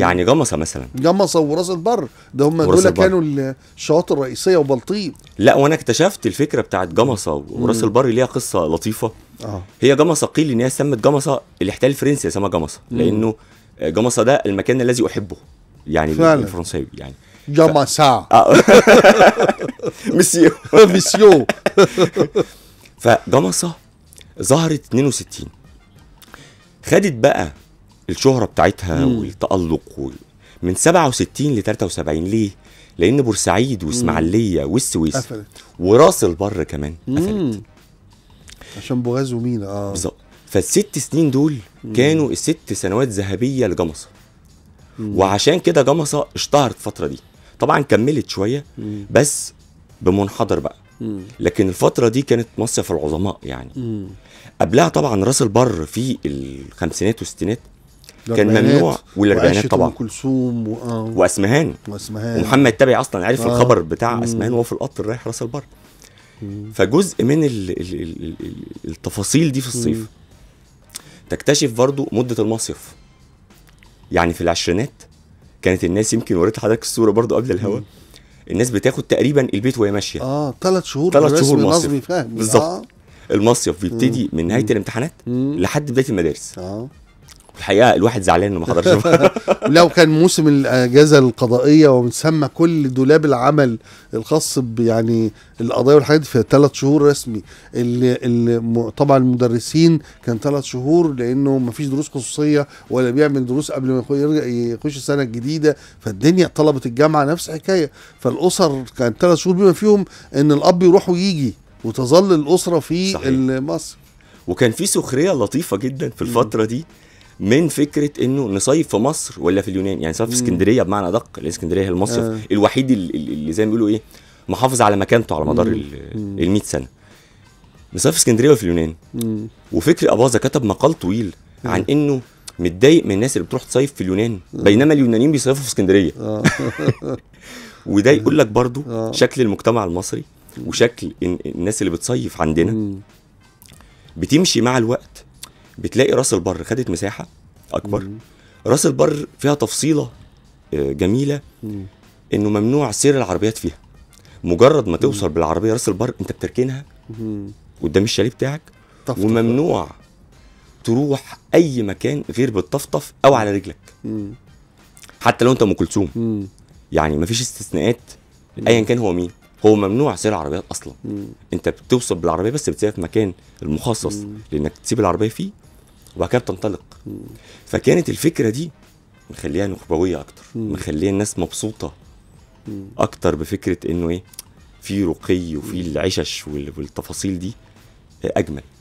يعني جمصه مثلا جمصه وراس البر ده هم دول كانوا الشواطئ الرئيسيه وبلطيم لا وانا اكتشفت الفكره بتاعت جمصه وراس البر ليها قصه لطيفه آه. هي جمصه قيل ان هي سمت جمصه الاحتلال الفرنسي سمى جمصه لانه جمصه ده المكان الذي احبه يعني فعلا. الفرنساوي يعني جمصه مسيو مسيو آه. فجمصه ظهرت 62 خدت بقى الشهره بتاعتها مم. والتالق و... من 67 ل 73 ليه؟ لان بورسعيد واسماعيليه والسويس قفلت وراس البر كمان قفلت عشان بوغاز ومينا اه بالظبط فالست سنين دول مم. كانوا الست سنوات ذهبيه لجمصه وعشان كده جمصه اشتهرت الفتره دي طبعا كملت شويه مم. بس بمنحدر بقى مم. لكن الفتره دي كانت مصيف العظماء يعني مم. قبلها طبعا راس البر في الخمسينات والستينات كان ممنوع والاربعينات طبعا ام كلثوم و... واسمهان واسمهان ومحمد تبعي اصلا عارف آه. الخبر بتاع مم. اسمهان وهو في القطر رايح راس البر فجزء من الـ الـ الـ التفاصيل دي في الصيف مم. تكتشف برضو مده المصيف يعني في العشرينات كانت الناس يمكن وريت حضرتك الصوره برضو قبل الهواء الناس بتاخد تقريبا البيت وهي ماشيه اه ثلاث شهور ثلاث شهور مصيف بالظبط آه. المصيف بيبتدي من نهايه الامتحانات لحد بدايه المدارس اه الحقيقه الواحد زعلان انه ما حضرش لو كان موسم الاجازه القضائيه ومسمى كل دولاب العمل الخاص يعني القضايا والحاجات في ثلاث شهور رسمي اللي, اللي طبعا المدرسين كان ثلاث شهور لانه ما فيش دروس خصوصيه ولا بيعمل دروس قبل ما يرجع يخش السنه الجديده فالدنيا طلبه الجامعه نفس حكايه فالاسر كان ثلاث شهور بما فيهم ان الاب يروح ويجي وتظل الاسره في مصر وكان في سخريه لطيفه جدا في الفتره دي من فكره انه نصيف في مصر ولا في اليونان يعني نصيف في اسكندريه بمعنى ادق لان اسكندريه هي المصيف آه. الوحيد اللي زي ما بيقولوا ايه محافظ على مكانته على مدار ال 100 سنه نصيف في اسكندريه ولا في اليونان وفكر اباظه كتب مقال طويل مم. عن انه متضايق من الناس اللي بتروح تصيف في اليونان آه. بينما اليونانيين بيصيفوا في اسكندريه آه. وده يقول لك برضو آه. شكل المجتمع المصري وشكل الناس اللي بتصيف عندنا بتمشي مع الوقت بتلاقي راس البر خدت مساحه اكبر مم. راس البر فيها تفصيله آه، جميله مم. انه ممنوع سير العربيات فيها مجرد ما توصل مم. بالعربيه راس البر انت بتركنها قدام الشاليه بتاعك وممنوع تروح اي مكان غير بالطفطف او على رجلك مم. حتى لو انت ام كلثوم يعني مفيش استثناءات ايا كان هو مين هو ممنوع سير العربيات اصلا مم. انت بتوصل بالعربيه بس بتسيبها في مكان المخصص مم. لانك تسيب العربيه فيه وبعد كده بتنطلق فكانت الفكره دي مخليها نخبويه اكتر مخليها الناس مبسوطه اكتر بفكره انه ايه في رقي وفي العشش والتفاصيل دي آه، اجمل